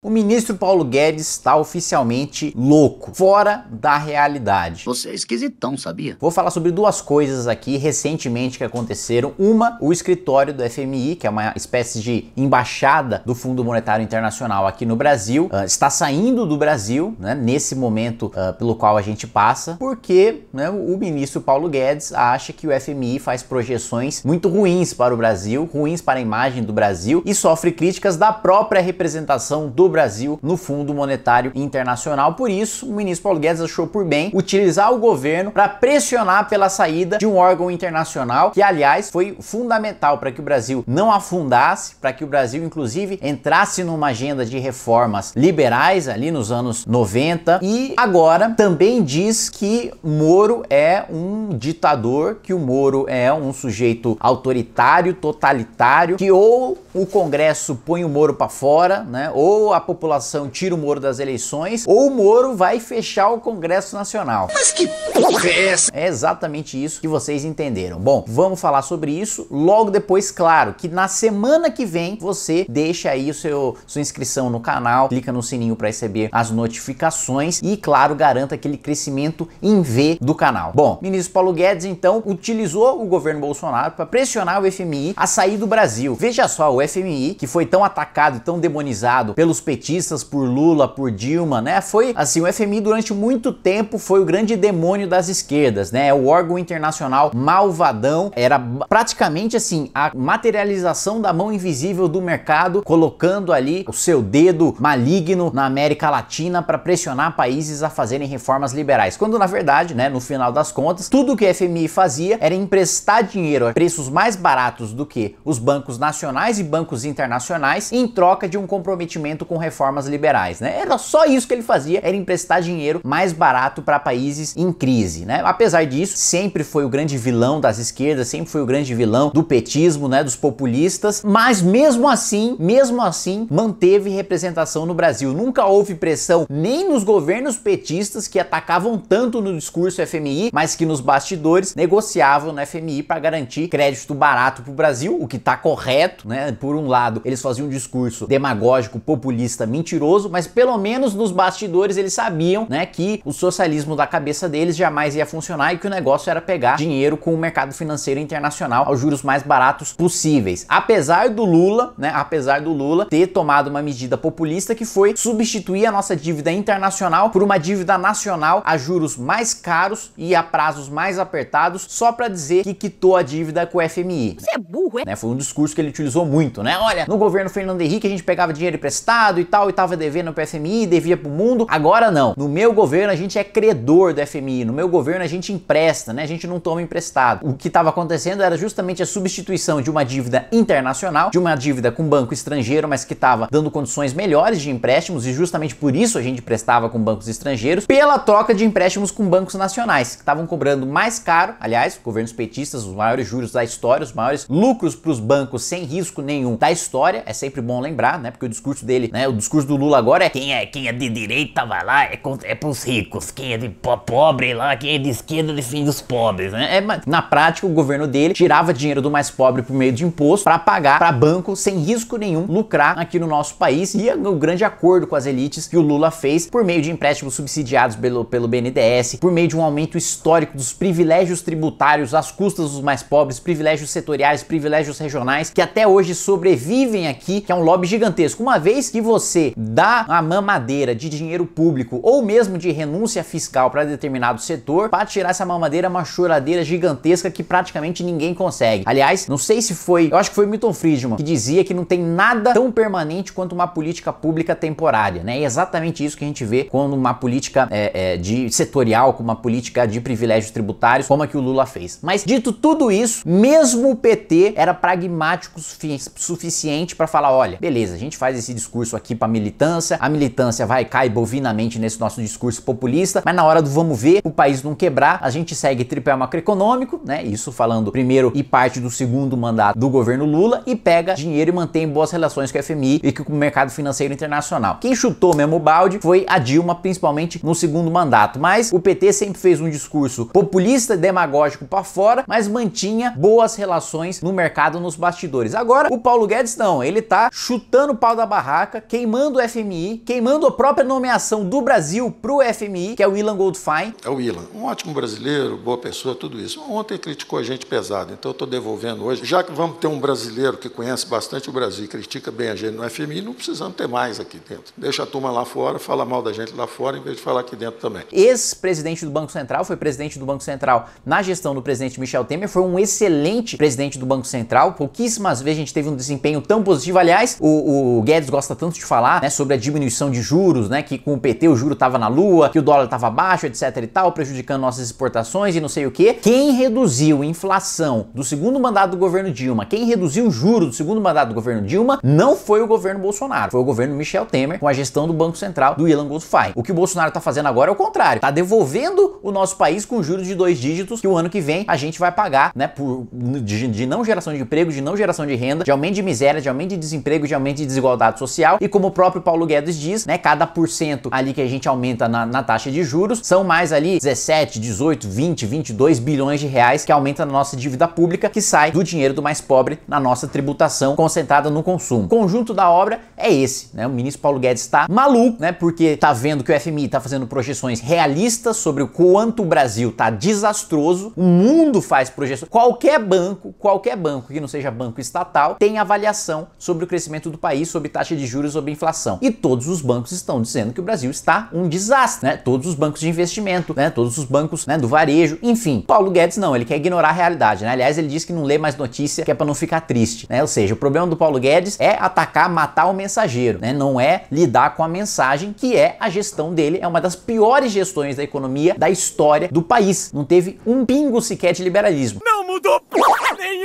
O ministro Paulo Guedes está oficialmente louco, fora da realidade. Você é esquisitão, sabia? Vou falar sobre duas coisas aqui recentemente que aconteceram. Uma, o escritório do FMI, que é uma espécie de embaixada do Fundo Monetário Internacional aqui no Brasil, uh, está saindo do Brasil, né, nesse momento uh, pelo qual a gente passa, porque né, o ministro Paulo Guedes acha que o FMI faz projeções muito ruins para o Brasil, ruins para a imagem do Brasil e sofre críticas da própria representação do Brasil no Fundo Monetário Internacional. Por isso, o ministro Paulo Guedes achou por bem utilizar o governo para pressionar pela saída de um órgão internacional que, aliás, foi fundamental para que o Brasil não afundasse, para que o Brasil, inclusive, entrasse numa agenda de reformas liberais ali nos anos 90 e agora também diz que Moro é um ditador, que o Moro é um sujeito autoritário, totalitário, que ou o Congresso põe o Moro para fora, né, ou a a população tira o Moro das eleições ou o Moro vai fechar o Congresso Nacional. Mas que porra é essa? É exatamente isso que vocês entenderam. Bom, vamos falar sobre isso logo depois, claro, que na semana que vem você deixa aí o seu sua inscrição no canal, clica no sininho para receber as notificações e, claro, garanta aquele crescimento em V do canal. Bom, ministro Paulo Guedes então utilizou o governo Bolsonaro para pressionar o FMI a sair do Brasil. Veja só, o FMI, que foi tão atacado, e tão demonizado pelos petistas por Lula, por Dilma, né? Foi assim, o FMI durante muito tempo foi o grande demônio das esquerdas, né? É o órgão internacional malvadão era praticamente assim a materialização da mão invisível do mercado, colocando ali o seu dedo maligno na América Latina para pressionar países a fazerem reformas liberais. Quando na verdade, né, no final das contas, tudo que o FMI fazia era emprestar dinheiro a preços mais baratos do que os bancos nacionais e bancos internacionais em troca de um comprometimento com reformas liberais, né? Era só isso que ele fazia, era emprestar dinheiro mais barato para países em crise, né? Apesar disso, sempre foi o grande vilão das esquerdas, sempre foi o grande vilão do petismo, né, dos populistas, mas mesmo assim, mesmo assim, manteve representação no Brasil. Nunca houve pressão nem nos governos petistas que atacavam tanto no discurso FMI, mas que nos bastidores negociavam no FMI para garantir crédito barato para o Brasil, o que está correto, né? Por um lado, eles faziam um discurso demagógico, populista socialista mentiroso, mas pelo menos nos bastidores eles sabiam, né, que o socialismo da cabeça deles jamais ia funcionar e que o negócio era pegar dinheiro com o mercado financeiro internacional aos juros mais baratos possíveis. Apesar do Lula, né, apesar do Lula ter tomado uma medida populista que foi substituir a nossa dívida internacional por uma dívida nacional a juros mais caros e a prazos mais apertados, só para dizer que quitou a dívida com o FMI. Você é burro, é? Né, foi um discurso que ele utilizou muito, né? Olha, no governo Fernando Henrique a gente pegava dinheiro emprestado e tal, e tava devendo pro FMI, devia pro mundo. Agora não. No meu governo a gente é credor do FMI, no meu governo a gente empresta, né? A gente não toma emprestado. O que estava acontecendo era justamente a substituição de uma dívida internacional, de uma dívida com banco estrangeiro, mas que estava dando condições melhores de empréstimos e justamente por isso a gente emprestava com bancos estrangeiros, pela troca de empréstimos com bancos nacionais, que estavam cobrando mais caro, aliás, governos petistas, os maiores juros da história, os maiores lucros para os bancos sem risco nenhum da história, é sempre bom lembrar, né? Porque o discurso dele, né, o discurso do Lula agora é quem é, quem é de direita vai lá, é, para é pros ricos, quem é de pobre lá, quem é de esquerda defende os pobres, né? É, mas na prática o governo dele tirava dinheiro do mais pobre por meio de imposto para pagar para banco sem risco nenhum lucrar aqui no nosso país e o grande acordo com as elites que o Lula fez por meio de empréstimos subsidiados pelo, pelo BNDES, por meio de um aumento histórico dos privilégios tributários às custas dos mais pobres, privilégios setoriais, privilégios regionais que até hoje sobrevivem aqui, que é um lobby gigantesco. Uma vez que você você dá a mamadeira de dinheiro público ou mesmo de renúncia fiscal para determinado setor, para tirar essa mamadeira é uma choradeira gigantesca que praticamente ninguém consegue. Aliás, não sei se foi, eu acho que foi Milton Friedman que dizia que não tem nada tão permanente quanto uma política pública temporária, né? É exatamente isso que a gente vê quando uma política é, é, de setorial, com uma política de privilégios tributários, como a que o Lula fez. Mas dito tudo isso, mesmo o PT era pragmático sufic suficiente para falar, olha, beleza, a gente faz esse discurso aqui para militância. A militância vai cair bovinamente nesse nosso discurso populista, mas na hora do vamos ver, o país não quebrar, a gente segue tripé macroeconômico, né? Isso falando primeiro e parte do segundo mandato do governo Lula e pega dinheiro e mantém boas relações com a FMI e com o mercado financeiro internacional. Quem chutou mesmo o balde foi a Dilma, principalmente no segundo mandato, mas o PT sempre fez um discurso populista, demagógico para fora, mas mantinha boas relações no mercado nos bastidores. Agora, o Paulo Guedes não, ele tá chutando o pau da barraca, queimando o FMI, queimando a própria nomeação do Brasil para o FMI, que é o Ilan Goldfein. É o Ilan, um ótimo brasileiro, boa pessoa, tudo isso. Ontem criticou a gente pesado, então eu estou devolvendo hoje. Já que vamos ter um brasileiro que conhece bastante o Brasil e critica bem a gente no FMI, não precisamos ter mais aqui dentro. Deixa a turma lá fora, fala mal da gente lá fora, em vez de falar aqui dentro também. Ex-presidente do Banco Central, foi presidente do Banco Central na gestão do presidente Michel Temer, foi um excelente presidente do Banco Central. Pouquíssimas vezes a gente teve um desempenho tão positivo. Aliás, o, o Guedes gosta tanto de falar, né, sobre a diminuição de juros, né, que com o PT o juro estava na lua, que o dólar estava baixo, etc e tal, prejudicando nossas exportações e não sei o que. Quem reduziu a inflação do segundo mandato do governo Dilma, quem reduziu o juro do segundo mandato do governo Dilma, não foi o governo Bolsonaro, foi o governo Michel Temer com a gestão do Banco Central do Ilan Goldfein. O que o Bolsonaro tá fazendo agora é o contrário, tá devolvendo o nosso país com juros de dois dígitos que o ano que vem a gente vai pagar, né, por de, de não geração de emprego, de não geração de renda, de aumento de miséria, de aumento de desemprego, de aumento de desigualdade social e e como o próprio Paulo Guedes diz, né, cada por cento ali que a gente aumenta na, na, taxa de juros são mais ali 17, 18, 20, 22 bilhões de reais que aumenta na nossa dívida pública, que sai do dinheiro do mais pobre na nossa tributação concentrada no consumo. O conjunto da obra é esse, né? O ministro Paulo Guedes está maluco, né? Porque tá vendo que o FMI está fazendo projeções realistas sobre o quanto o Brasil tá desastroso, o mundo faz projeções. Qualquer banco, qualquer banco que não seja banco estatal, tem avaliação sobre o crescimento do país, sobre taxa de juros sobre inflação. E todos os bancos estão dizendo que o Brasil está um desastre, né? Todos os bancos de investimento, né? Todos os bancos né, do varejo, enfim. Paulo Guedes não, ele quer ignorar a realidade, né? Aliás, ele diz que não lê mais notícia, que é para não ficar triste, né? Ou seja, o problema do Paulo Guedes é atacar, matar o mensageiro, né? Não é lidar com a mensagem, que é a gestão dele, é uma das piores gestões da economia da história do país. Não teve um pingo sequer de liberalismo. Não!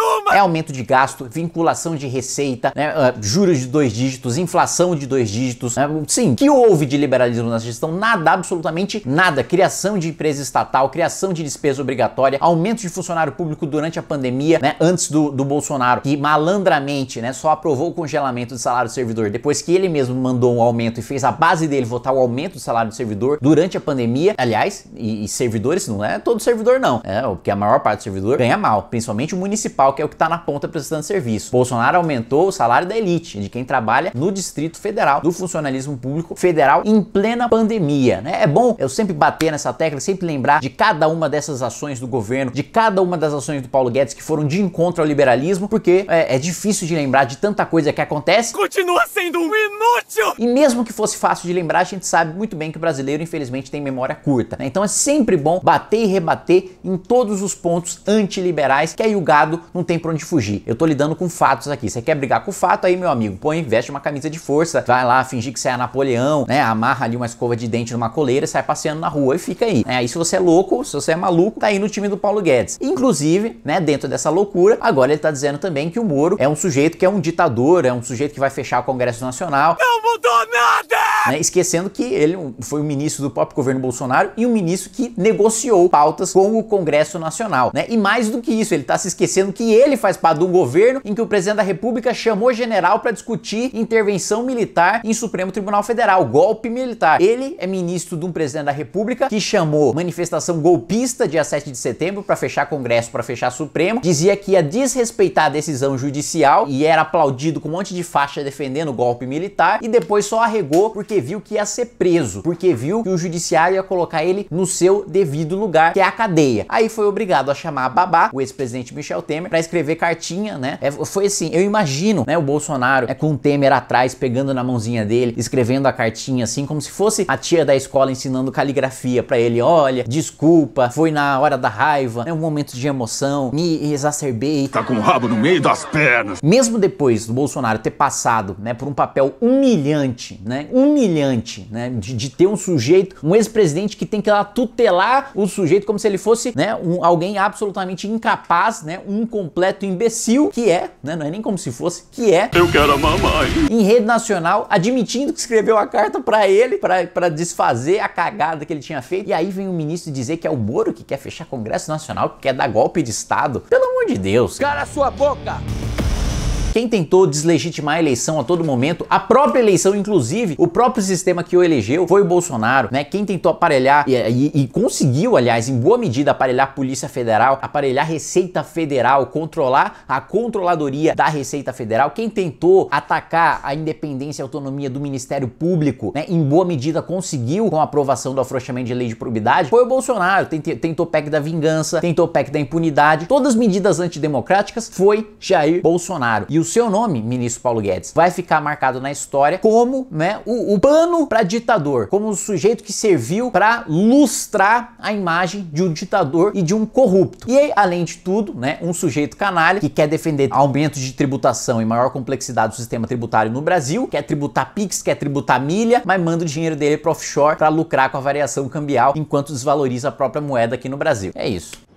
nenhuma! É aumento de gasto, vinculação de receita, né, uh, juros de dois dígitos, inflação de dois dígitos. Né? Sim, que houve de liberalismo na gestão? Nada, absolutamente nada. Criação de empresa estatal, criação de despesa obrigatória, aumento de funcionário público durante a pandemia, né, antes do, do Bolsonaro, que malandramente né, só aprovou o congelamento do salário do servidor depois que ele mesmo mandou um aumento e fez a base dele votar o aumento do salário do servidor durante a pandemia. Aliás, e, e servidores, não é todo servidor, não. É, porque a maior parte do servidor ganha mal, principalmente o municipal que é o que está na ponta prestando serviço. Bolsonaro aumentou o salário da elite, de quem trabalha no Distrito Federal, do funcionalismo público federal em plena pandemia. Né? É bom eu sempre bater nessa tecla, sempre lembrar de cada uma dessas ações do governo, de cada uma das ações do Paulo Guedes que foram de encontro ao liberalismo, porque é, é difícil de lembrar de tanta coisa que acontece. Continua sendo um inútil! E mesmo que fosse fácil de lembrar, a gente sabe muito bem que o brasileiro, infelizmente, tem memória curta. Né? Então é sempre bom bater e rebater em todos os pontos antiliberais, que aí o gado não não tem pra onde fugir. Eu tô lidando com fatos aqui. Você quer brigar com o fato aí, meu amigo? Põe, veste uma camisa de força, vai lá fingir que você é Napoleão, né? Amarra ali uma escova de dente numa coleira, sai passeando na rua e fica aí. Né? aí se você é louco, se você é maluco, tá aí no time do Paulo Guedes. Inclusive, né, dentro dessa loucura, agora ele tá dizendo também que o Moro é um sujeito que é um ditador, é um sujeito que vai fechar o Congresso Nacional. Não mudou nada! Né? Esquecendo que ele foi o ministro do próprio governo Bolsonaro e um ministro que negociou pautas com o Congresso Nacional. Né? E mais do que isso, ele está se esquecendo que ele faz parte de um governo em que o presidente da República chamou general para discutir intervenção militar em Supremo Tribunal Federal, golpe militar. Ele é ministro de um presidente da República que chamou manifestação golpista dia 7 de setembro para fechar Congresso, para fechar Supremo, dizia que ia desrespeitar a decisão judicial e era aplaudido com um monte de faixa defendendo o golpe militar e depois só arregou porque porque viu que ia ser preso, porque viu que o judiciário ia colocar ele no seu devido lugar, que é a cadeia. Aí foi obrigado a chamar a babá, o ex-presidente Michel Temer, para escrever cartinha, né? É, foi assim, eu imagino, né, o Bolsonaro é com o Temer atrás, pegando na mãozinha dele, escrevendo a cartinha assim, como se fosse a tia da escola ensinando caligrafia para ele, olha, desculpa, foi na hora da raiva, é né, um momento de emoção, me exacerbei. Tá com o rabo no meio das pernas. Mesmo depois do Bolsonaro ter passado, né, por um papel humilhante, né? Humilhante humilhante, né? De, de ter um sujeito, um ex-presidente que tem que lá tutelar o sujeito como se ele fosse, né, um, alguém absolutamente incapaz, né, um completo imbecil, que é, né, não é nem como se fosse, que é. Eu quero a mamãe. Em rede nacional, admitindo que escreveu a carta para ele, para desfazer a cagada que ele tinha feito. E aí vem o ministro dizer que é o Moro que quer fechar Congresso Nacional, que quer dar golpe de Estado. Pelo amor de Deus. Cara, sua boca! quem tentou deslegitimar a eleição a todo momento, a própria eleição, inclusive, o próprio sistema que o elegeu foi o Bolsonaro, né? Quem tentou aparelhar e, e, e conseguiu, aliás, em boa medida, aparelhar Polícia Federal, aparelhar Receita Federal, controlar a controladoria da Receita Federal, quem tentou atacar a independência e autonomia do Ministério Público, né? Em boa medida conseguiu com a aprovação do afrouxamento de lei de probidade, foi o Bolsonaro, tentou PEC da vingança, tentou PEC da impunidade, todas as medidas antidemocráticas foi Jair Bolsonaro. E os seu nome, ministro Paulo Guedes, vai ficar marcado na história como né, o, o pano para ditador, como o sujeito que serviu para lustrar a imagem de um ditador e de um corrupto. E além de tudo, né, um sujeito canalha que quer defender aumento de tributação e maior complexidade do sistema tributário no Brasil, quer tributar PIX, quer tributar milha, mas manda o dinheiro dele para offshore para lucrar com a variação cambial enquanto desvaloriza a própria moeda aqui no Brasil. É isso.